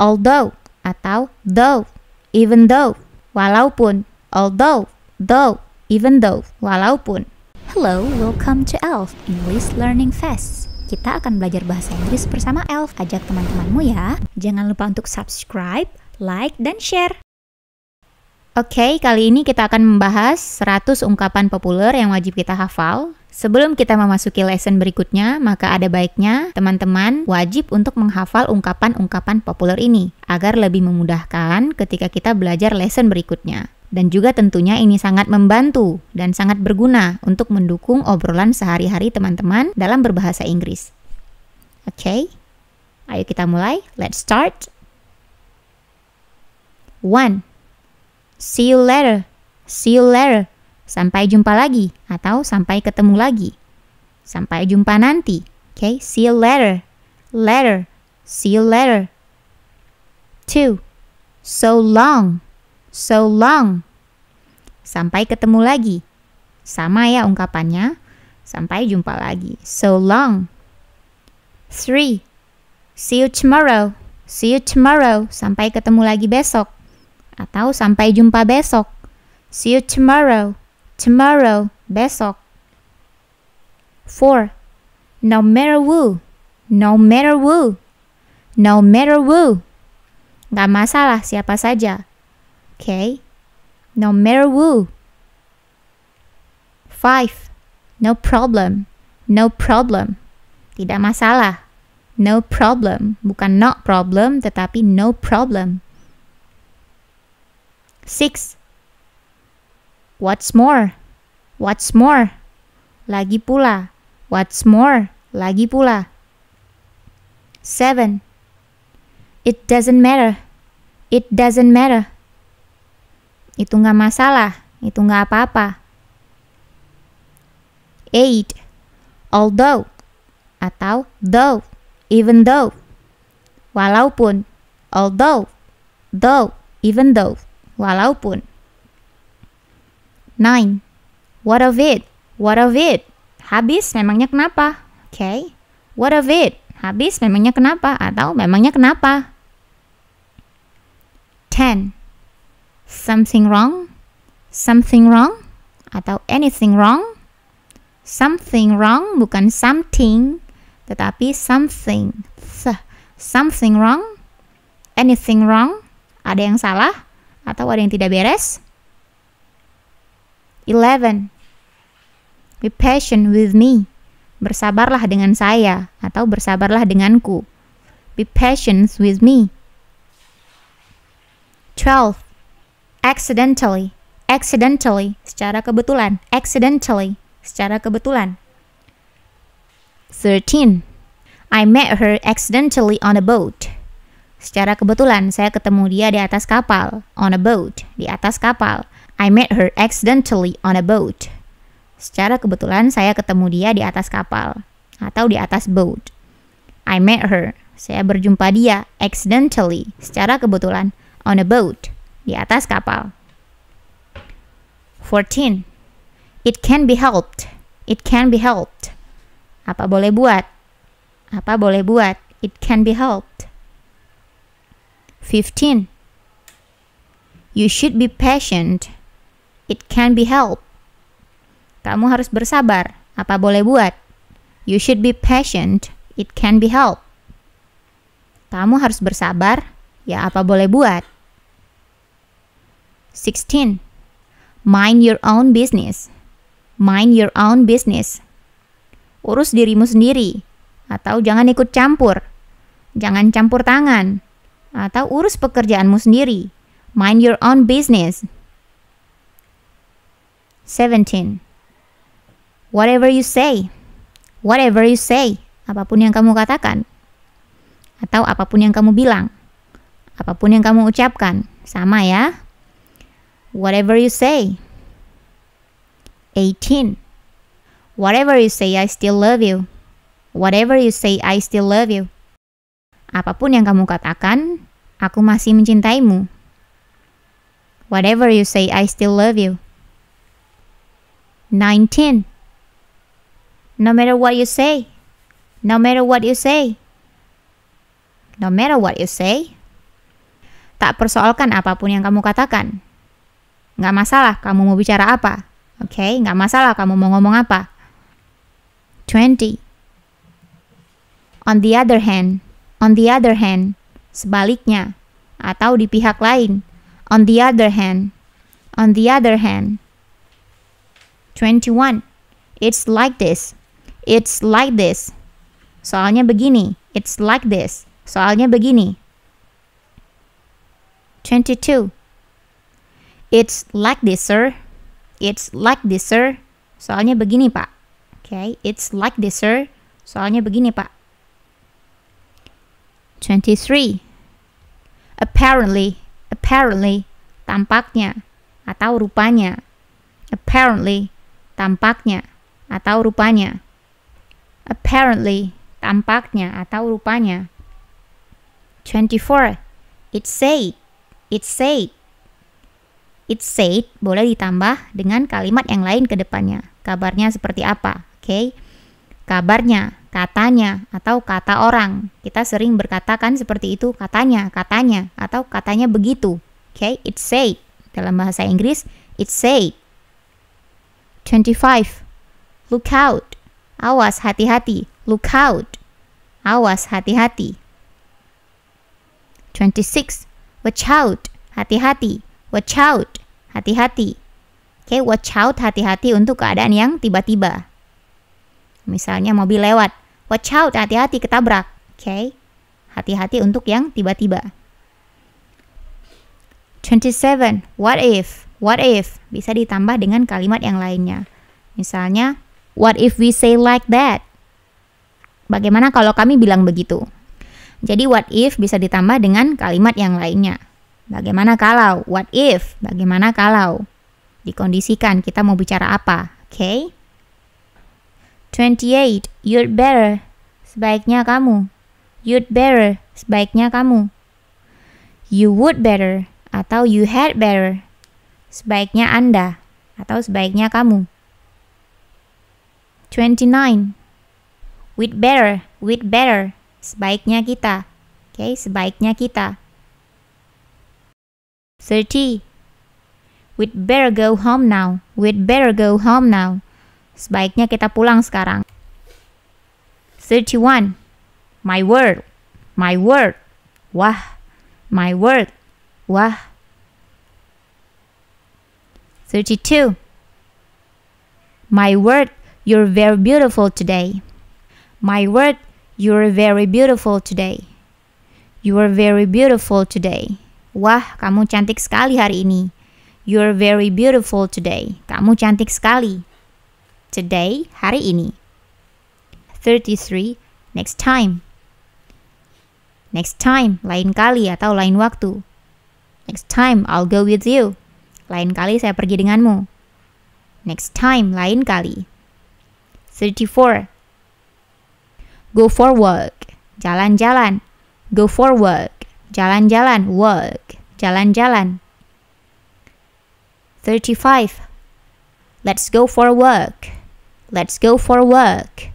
although atau though, even though, walaupun, although, though, even though, walaupun. Hello, welcome to ELF, English Learning Fest. Kita akan belajar bahasa Inggris bersama ELF. Ajak teman-temanmu ya. Jangan lupa untuk subscribe, like, dan share. Oke, okay, kali ini kita akan membahas 100 ungkapan populer yang wajib kita hafal Sebelum kita memasuki lesson berikutnya, maka ada baiknya teman-teman wajib untuk menghafal ungkapan-ungkapan populer ini agar lebih memudahkan ketika kita belajar lesson berikutnya. Dan juga tentunya ini sangat membantu dan sangat berguna untuk mendukung obrolan sehari-hari teman-teman dalam berbahasa Inggris. Oke, okay? ayo kita mulai. Let's start. 1. See you later. See you later. Sampai jumpa lagi atau sampai ketemu lagi. Sampai jumpa nanti. Okay, see you later. Later. See you later. 2. So long. So long. Sampai ketemu lagi. Sama ya ungkapannya. Sampai jumpa lagi. So long. 3. See you tomorrow. See you tomorrow. Sampai ketemu lagi besok. Atau sampai jumpa besok. See you tomorrow tomorrow besok 4 no matter who no matter who no matter who nggak masalah siapa saja okay? no matter who 5 no problem no problem tidak masalah no problem bukan not problem tetapi no problem 6 What's more? What's more? Lagi pula. What's more? Lagi pula. 7. It doesn't matter. It doesn't matter. Itu nggak masalah. Itu nggak apa-apa. 8. Although atau though, even though. Walaupun, although, though, even though, walaupun. Nine, What of it? What of it? Habis memangnya kenapa? Oke. Okay. What of it? Habis memangnya kenapa? Atau memangnya kenapa? Ten, Something wrong? Something wrong? Atau anything wrong? Something wrong bukan something, tetapi something. Something wrong? Anything wrong? Ada yang salah? Atau ada yang tidak beres? 11. Be patient with me. Bersabarlah dengan saya atau bersabarlah denganku. Be patient with me. 12. Accidentally. Accidentally, secara kebetulan. Accidentally, secara kebetulan. 13. I met her accidentally on a boat. Secara kebetulan, saya ketemu dia di atas kapal. On a boat, di atas kapal. I met her accidentally on a boat. Secara kebetulan saya ketemu dia di atas kapal atau di atas boat. I met her. Saya berjumpa dia accidentally, secara kebetulan on a boat, di atas kapal. 14. It can be helped. It can be helped. Apa boleh buat? Apa boleh buat? It can be helped. 15. You should be patient. It can be helped. Kamu harus bersabar. Apa boleh buat? You should be patient. It can be helped. Kamu harus bersabar. Ya, apa boleh buat? 16. Mind your own business. Mind your own business. Urus dirimu sendiri atau jangan ikut campur. Jangan campur tangan atau urus pekerjaanmu sendiri. Mind your own business. 17. Whatever you say. Whatever you say. Apapun yang kamu katakan. Atau apapun yang kamu bilang. Apapun yang kamu ucapkan. Sama ya. Whatever you say. 18. Whatever you say, I still love you. Whatever you say, I still love you. Apapun yang kamu katakan, aku masih mencintaimu. Whatever you say, I still love you. 19. No matter what you say. No matter what you say. No matter what you say. Tak persoalkan apapun yang kamu katakan. Nggak masalah kamu mau bicara apa. Oke, okay? nggak masalah kamu mau ngomong apa. 20. On the other hand, on the other hand, sebaliknya, atau di pihak lain. On the other hand, on the other hand. 21. It's like this. It's like this. Soalnya begini. It's like this. Soalnya begini. 22. It's like this, sir. It's like this, sir. Soalnya begini, Pak. okay. it's like this, sir. Soalnya begini, Pak. 23. Apparently, apparently, tampaknya atau rupanya. Apparently, tampaknya atau rupanya. Apparently, tampaknya atau rupanya. 24. It said, it said. It said boleh ditambah dengan kalimat yang lain ke depannya. Kabarnya seperti apa, oke? Okay? Kabarnya, katanya, atau kata orang. Kita sering berkatakan seperti itu, katanya, katanya, atau katanya begitu. Oke, okay? it said. Dalam bahasa Inggris, it said. 25. Look out. Awas hati-hati. Look out. Awas hati-hati. 26. Watch out. Hati-hati. Watch out. Hati-hati. Oke, okay, watch out hati-hati untuk keadaan yang tiba-tiba. Misalnya mobil lewat. Watch out, hati-hati ketabrak. Oke. Okay? Hati-hati untuk yang tiba-tiba. 27. What if? what if bisa ditambah dengan kalimat yang lainnya. Misalnya, what if we say like that? Bagaimana kalau kami bilang begitu? Jadi what if bisa ditambah dengan kalimat yang lainnya. Bagaimana kalau? What if? Bagaimana kalau? Dikondisikan kita mau bicara apa, oke? Okay? 28. You'd better. Sebaiknya kamu. You'd better. Sebaiknya kamu. You would better atau you had better. Sebaiknya Anda atau sebaiknya kamu. 29. With better, with better. Sebaiknya kita. Oke, okay, sebaiknya kita. 30. We'd better go home now. We'd better go home now. Sebaiknya kita pulang sekarang. 31. My word. My word. Wah. My word. Wah. 32. My word, you're very beautiful today. My word, you're very beautiful today. You are very beautiful today. Wah, kamu cantik sekali hari ini. You're very beautiful today. Kamu cantik sekali. Today, hari ini. 33. Next time. Next time, lain kali atau lain waktu. Next time, I'll go with you. Lain kali saya pergi denganmu. Next time, lain kali. 34. Go for walk. Jalan-jalan. Go for walk. Jalan-jalan. Walk. Jalan-jalan. 35. Let's go for work. walk. Let's go for work. walk.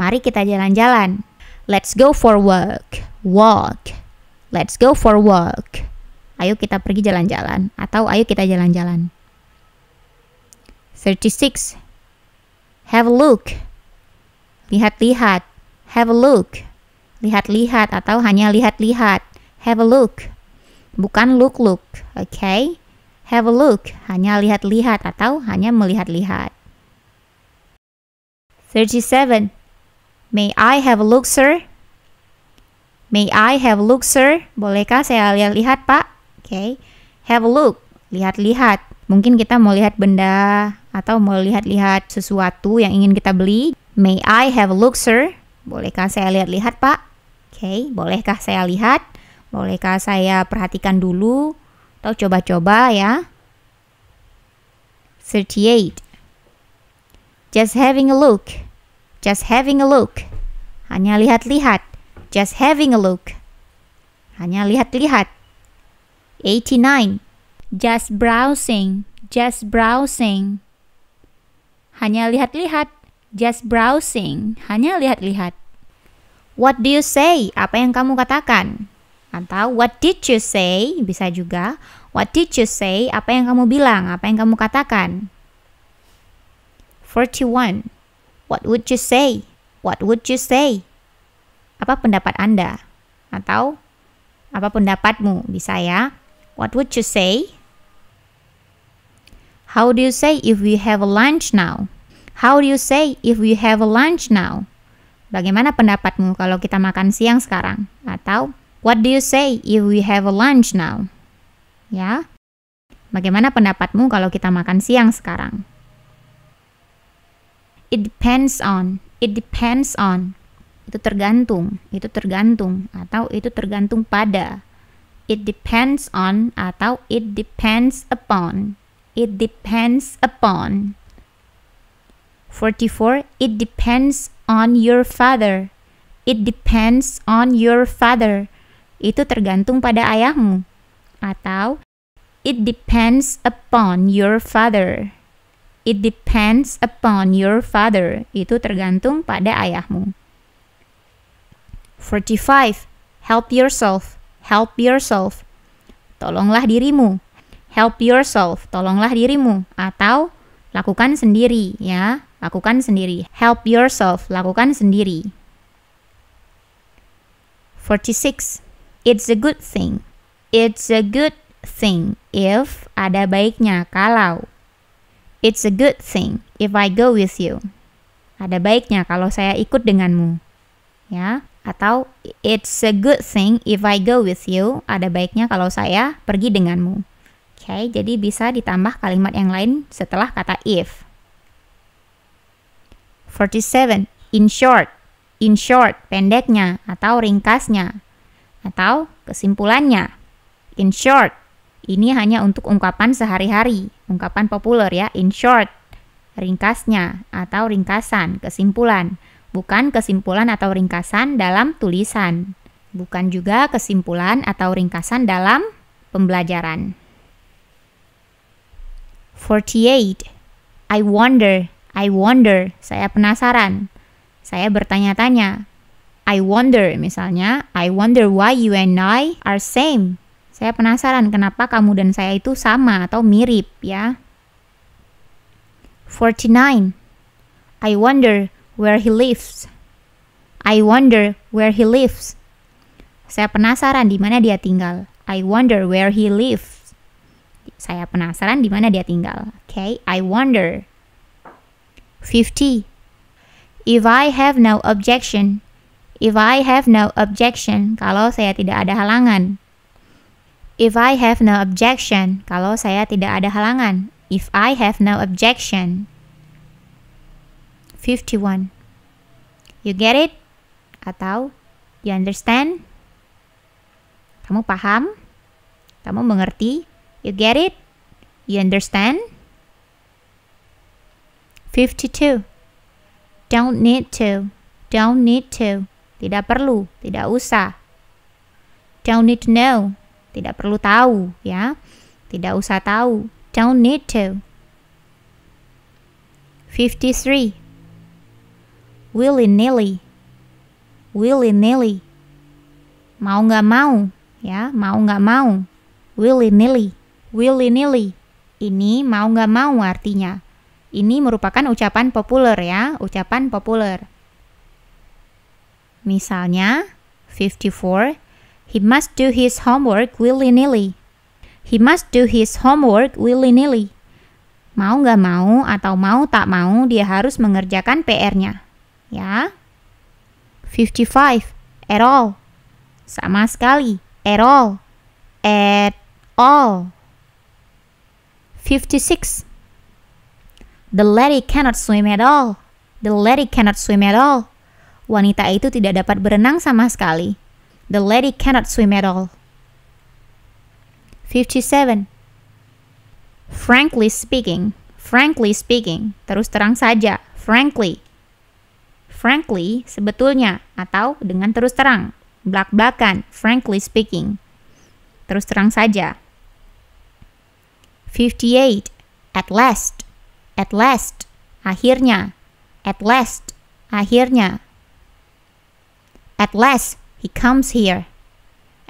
Mari kita jalan-jalan. Let's go for work. walk. Walk. Let's go for work. walk ayo kita pergi jalan-jalan atau ayo kita jalan-jalan. 36. Have a look. Lihat-lihat. Have a look. Lihat-lihat atau hanya lihat-lihat. Have a look. Bukan look-look, oke? Okay? Have a look, hanya lihat-lihat atau hanya melihat-lihat. 37. May I have a look, sir? May I have a look, sir? Bolehkah saya lihat-lihat, Pak? okay? have a look lihat-lihat mungkin kita mau lihat benda atau mau lihat-lihat sesuatu yang ingin kita beli may I have a look sir bolehkah saya lihat-lihat pak oke okay? bolehkah saya lihat bolehkah saya perhatikan dulu atau coba-coba ya 38 just having a look just having a look hanya lihat-lihat just having a look hanya lihat-lihat 89. Just browsing, just browsing. Hanya lihat-lihat, just browsing, hanya lihat-lihat. What do you say? Apa yang kamu katakan? Atau what did you say? Bisa juga. What did you say? Apa yang kamu bilang? Apa yang kamu katakan? 41. What would you say? What would you say? Apa pendapat Anda? Atau apa pendapatmu? Bisa ya. What would you say? How do you say if we have a lunch now? How do you say if we have a lunch now? Bagaimana pendapatmu kalau kita makan siang sekarang? Atau what do you say if we have a lunch now? Ya. Bagaimana pendapatmu kalau kita makan siang sekarang? It depends on. It depends on. Itu tergantung, itu tergantung atau itu tergantung pada. It depends on atau it depends upon. It depends upon. 44. It depends on your father. It depends on your father. Itu tergantung pada ayahmu. Atau it depends upon your father. It depends upon your father. Itu tergantung pada ayahmu. 45. Help yourself. Help yourself. Tolonglah dirimu. Help yourself. Tolonglah dirimu. Atau lakukan sendiri ya. Lakukan sendiri. Help yourself. Lakukan sendiri. 46. It's a good thing. It's a good thing if ada baiknya kalau. It's a good thing if I go with you. Ada baiknya kalau saya ikut denganmu. Ya atau it's a good thing if I go with you. Ada baiknya kalau saya pergi denganmu. Oke, okay, jadi bisa ditambah kalimat yang lain setelah kata if. 47. In short. In short, pendeknya atau ringkasnya atau kesimpulannya. In short, ini hanya untuk ungkapan sehari-hari, ungkapan populer ya. In short, ringkasnya atau ringkasan, kesimpulan bukan kesimpulan atau ringkasan dalam tulisan, bukan juga kesimpulan atau ringkasan dalam pembelajaran. 48. I wonder, I wonder, saya penasaran. Saya bertanya-tanya. I wonder misalnya, I wonder why you and I are same. Saya penasaran kenapa kamu dan saya itu sama atau mirip ya. 49. I wonder where he lives. I wonder where he lives. Saya penasaran di mana dia tinggal. I wonder where he lives. Saya penasaran di mana dia tinggal. Okay, I wonder. 50. If I have no objection. If I have no objection, kalau saya tidak ada halangan. If I have no objection, kalau saya tidak ada halangan. If I have no objection. 51. You get it? Atau you understand? Kamu paham? Kamu mengerti? You get it? You understand? 52. Don't need to. Don't need to. Tidak perlu, tidak usah. Don't need to know. Tidak perlu tahu, ya. Tidak usah tahu. Don't need to. 53 willy-nilly. Willy-nilly. Mau nggak mau, ya, mau nggak mau. Willy-nilly. Willy-nilly. Ini mau nggak mau artinya. Ini merupakan ucapan populer ya, ucapan populer. Misalnya, 54, he must do his homework willy-nilly. He must do his homework willy-nilly. Mau nggak mau atau mau tak mau, dia harus mengerjakan PR-nya ya. 55 at all. Sama sekali at all. At all. 56 The lady cannot swim at all. The lady cannot swim at all. Wanita itu tidak dapat berenang sama sekali. The lady cannot swim at all. 57 Frankly speaking, frankly speaking, terus terang saja, frankly frankly, sebetulnya, atau dengan terus terang, belak-belakan, frankly speaking. Terus terang saja. 58. At last. At last. Akhirnya. At last. Akhirnya. At last, he comes here.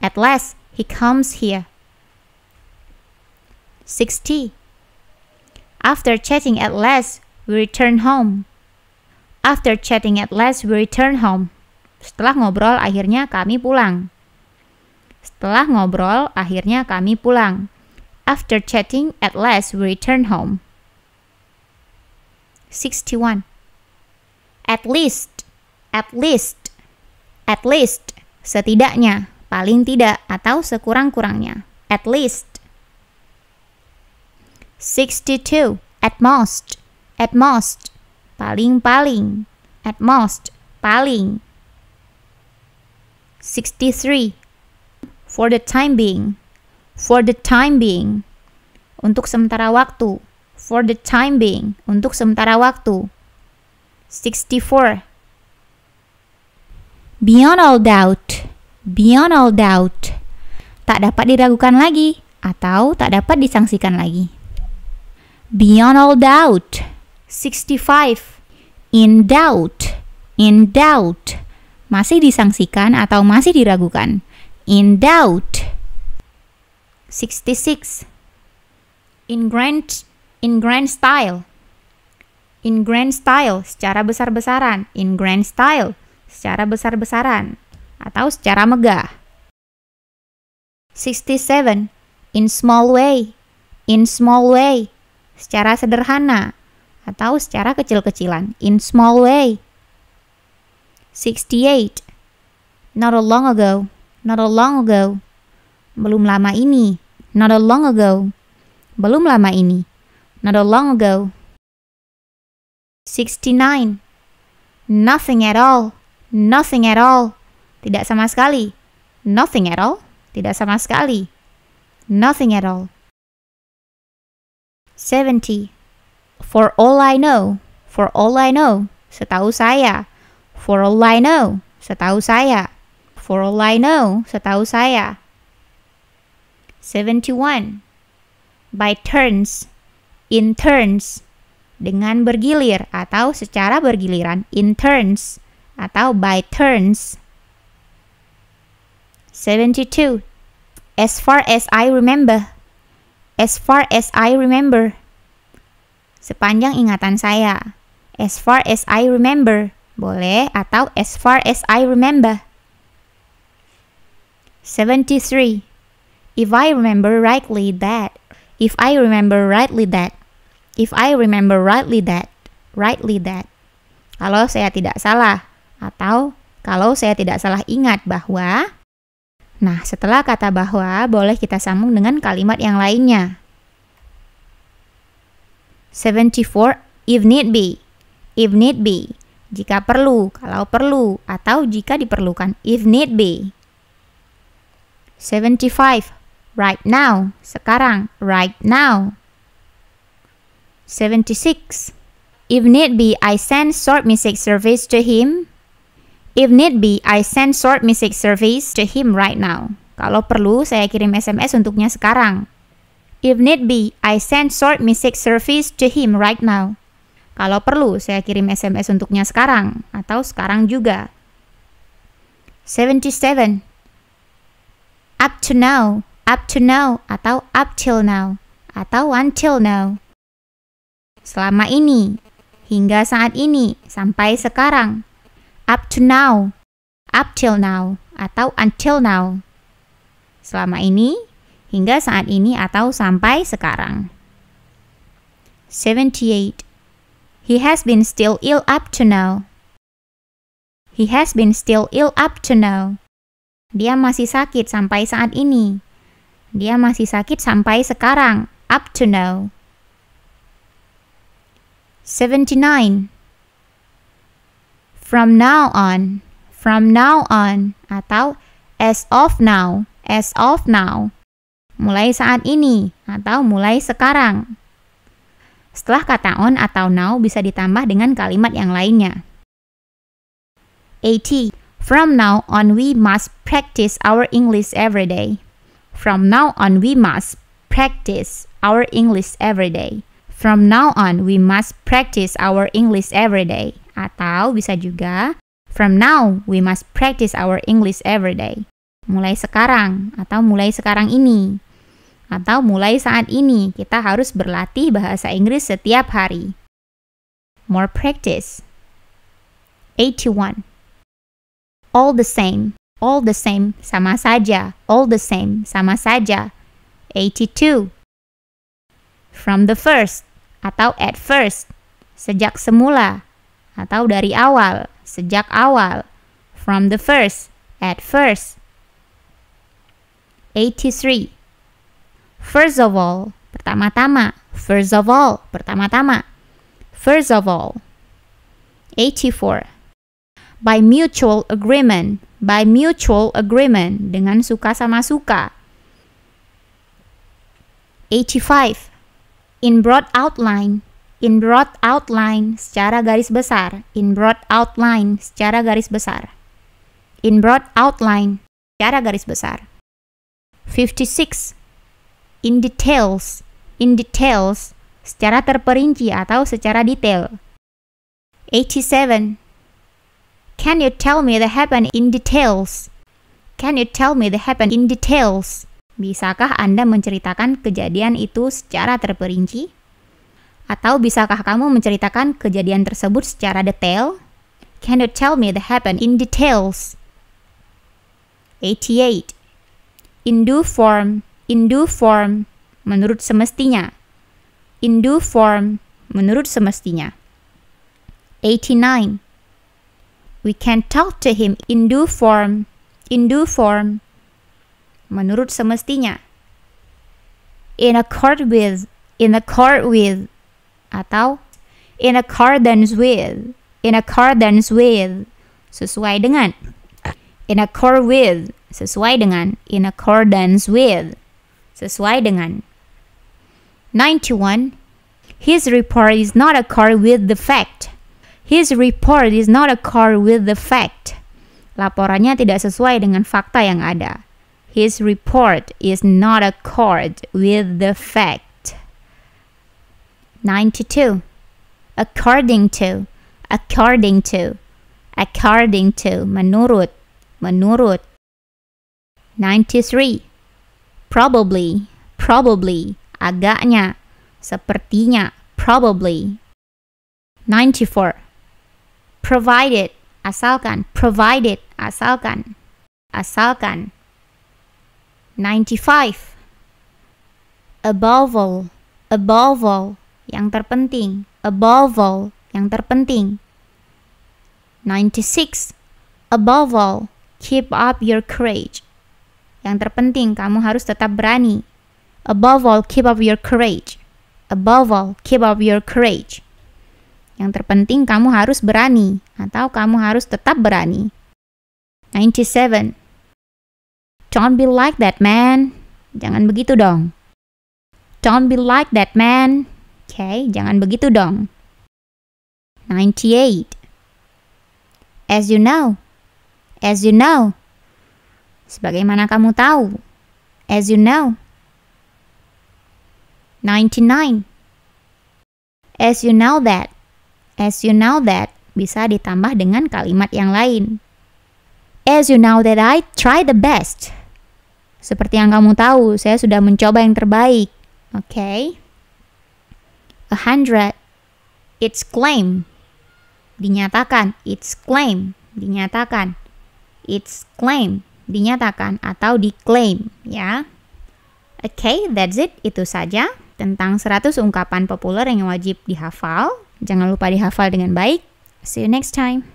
At last, he comes here. 60. After chatting at last, we return home. After chatting at last, we return home. Setelah ngobrol, akhirnya kami pulang. Setelah ngobrol, akhirnya kami pulang. After chatting, at last we return home. 61. At least, at least, at least, setidaknya, paling tidak, atau sekurang-kurangnya. At least. 62. At most, at most, paling-paling, at most, paling. 63. For the time being, for the time being, untuk sementara waktu, for the time being, untuk sementara waktu. 64. Beyond all doubt, beyond all doubt, tak dapat diragukan lagi atau tak dapat disangsikan lagi. Beyond all doubt 65. In doubt. In doubt. Masih disangsikan atau masih diragukan. In doubt. 66. In grand in grand style. In grand style, secara besar-besaran. In grand style, secara besar-besaran atau secara megah. 67. In small way. In small way, secara sederhana atau secara kecil-kecilan in small way. 68 Not a long ago, not a long ago. Belum lama ini, not a long ago. Belum lama ini, not a long ago. 69 Nothing at all, nothing at all. Tidak sama sekali. Nothing at all, tidak sama sekali. Nothing at all. 70 For all I know, for all I know, setahu saya. For all I know, setahu saya. For all I know, setahu saya. 71. By turns, in turns, dengan bergilir atau secara bergiliran, in turns, atau by turns. 72. As far as I remember, as far as I remember, sepanjang ingatan saya. As far as I remember, boleh atau as far as I remember. 73. If I remember rightly that. If I remember rightly that. If I remember rightly that. Rightly that. Kalau saya tidak salah atau kalau saya tidak salah ingat bahwa Nah, setelah kata bahwa boleh kita sambung dengan kalimat yang lainnya. 74 if need be. If need be, jika perlu, kalau perlu atau jika diperlukan if need be. 75 right now, sekarang, right now. 76 If need be, I send short music service to him. If need be, I send short message service to him right now. Kalau perlu, saya kirim SMS untuknya sekarang. If need be, I send short message service to him right now. Kalau perlu, saya kirim SMS untuknya sekarang atau sekarang juga. 77. Up to now, up to now, atau up till now, atau until now. Selama ini, hingga saat ini, sampai sekarang. Up to now, up till now, atau until now. Selama ini, hingga saat ini atau sampai sekarang. 78. He has been still ill up to now. He has been still ill up to now. Dia masih sakit sampai saat ini. Dia masih sakit sampai sekarang, up to now. 79. From now on, from now on, atau as of now, as of now mulai saat ini atau mulai sekarang. Setelah kata on atau now bisa ditambah dengan kalimat yang lainnya. AT From now on we must practice our English every day. From now on we must practice our English every day. From now on we must practice our English every day. Atau bisa juga From now we must practice our English every day. Mulai sekarang atau mulai sekarang ini atau mulai saat ini kita harus berlatih bahasa Inggris setiap hari. More practice. 81. All the same, all the same, sama saja, all the same, sama saja. 82. From the first, atau at first, sejak semula, atau dari awal, sejak awal. From the first, at first. 83. First of all, pertama-tama. First of all, pertama-tama. First of all. 84. By mutual agreement. By mutual agreement. Dengan suka sama suka. 85. In broad outline. In broad outline. Secara garis besar. In broad outline. Secara garis besar. In broad outline. Secara garis besar. 56 in details, in details, secara terperinci atau secara detail. 87. Can you tell me the happen in details? Can you tell me the happen in details? Bisakah Anda menceritakan kejadian itu secara terperinci? Atau bisakah kamu menceritakan kejadian tersebut secara detail? Can you tell me the happen in details? 88. In due form in due form menurut semestinya. In due form menurut semestinya. 89. We can talk to him in due form. In due form menurut semestinya. In accord with, in accord with atau in accordance with, in accordance with sesuai dengan. In accord with sesuai dengan in accordance with sesuai dengan 91 His report is not accord with the fact. His report is not accord with the fact. Laporannya tidak sesuai dengan fakta yang ada. His report is not accord with the fact. 92 According to according to according to menurut menurut 93 probably, probably, agaknya, sepertinya, probably. 94. Provided, asalkan, provided, asalkan, asalkan. 95. Above all, above all, yang terpenting, above all, yang terpenting. 96. Above all, keep up your courage. Yang terpenting, kamu harus tetap berani. Above all, keep up your courage. Above all, keep up your courage. Yang terpenting, kamu harus berani atau kamu harus tetap berani. 97. Don't be like that man. Jangan begitu dong. Don't be like that man. Oke, okay, jangan begitu dong. 98. As you know. As you know. Sebagaimana kamu tahu. As you know. 99. As you know that. As you know that bisa ditambah dengan kalimat yang lain. As you know that I try the best. Seperti yang kamu tahu, saya sudah mencoba yang terbaik. Oke. Okay. A hundred. It's claim. Dinyatakan. It's claim. Dinyatakan. It's claim dinyatakan atau diklaim ya. Oke, okay, that's it. Itu saja tentang 100 ungkapan populer yang wajib dihafal. Jangan lupa dihafal dengan baik. See you next time.